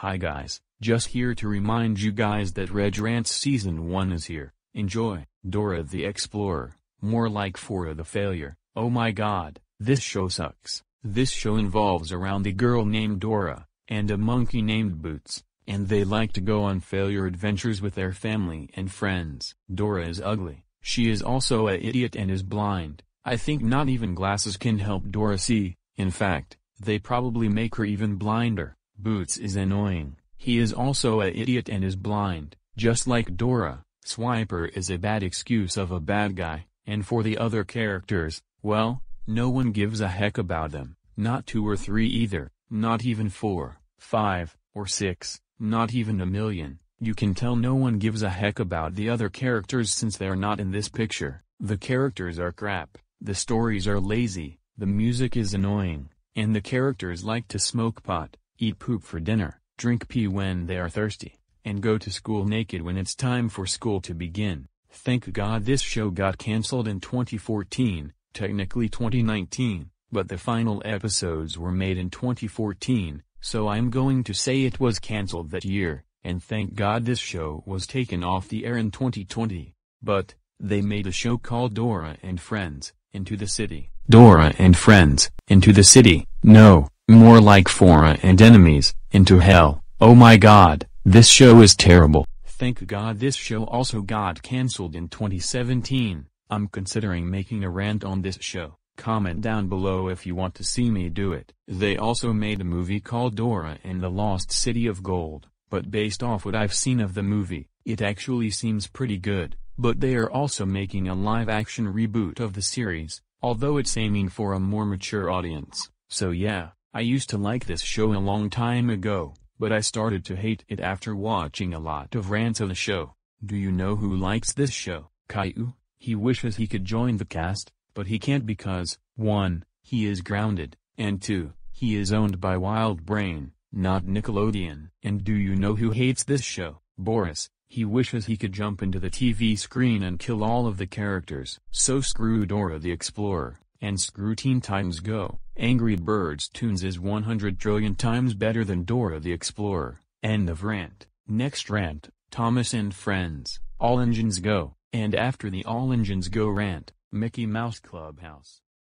Hi guys, just here to remind you guys that Reg Rants Season 1 is here, enjoy, Dora the Explorer, more like Fora the Failure, oh my god, this show sucks. This show involves around a girl named Dora, and a monkey named Boots, and they like to go on failure adventures with their family and friends. Dora is ugly, she is also a idiot and is blind, I think not even glasses can help Dora see, in fact, they probably make her even blinder. Boots is annoying. He is also a idiot and is blind. Just like Dora, Swiper is a bad excuse of a bad guy, and for the other characters, well, no one gives a heck about them. Not two or three either, not even four, five, or six, not even a million. You can tell no one gives a heck about the other characters since they're not in this picture. The characters are crap, the stories are lazy, the music is annoying, and the characters like to smoke pot eat poop for dinner, drink pee when they are thirsty, and go to school naked when it's time for school to begin. Thank God this show got cancelled in 2014, technically 2019, but the final episodes were made in 2014, so I'm going to say it was cancelled that year, and thank God this show was taken off the air in 2020. But, they made a show called Dora and Friends, Into the City. Dora and Friends, Into the City, no, more like Fora and enemies, into hell, oh my god, this show is terrible. Thank god this show also got cancelled in 2017, I'm considering making a rant on this show, comment down below if you want to see me do it. They also made a movie called Dora and the Lost City of Gold, but based off what I've seen of the movie, it actually seems pretty good, but they are also making a live-action reboot of the series, although it's aiming for a more mature audience, so yeah. I used to like this show a long time ago, but I started to hate it after watching a lot of rants of the show. Do you know who likes this show? Caillou. He wishes he could join the cast, but he can't because, 1, he is grounded, and 2, he is owned by Wildbrain, not Nickelodeon. And do you know who hates this show? Boris. He wishes he could jump into the TV screen and kill all of the characters. So screw Dora the Explorer and screw Teen Titans Go. Angry Birds Tunes is 100 trillion times better than Dora the Explorer. End of rant. Next rant, Thomas and Friends, All Engines Go, and after the All Engines Go rant, Mickey Mouse Clubhouse.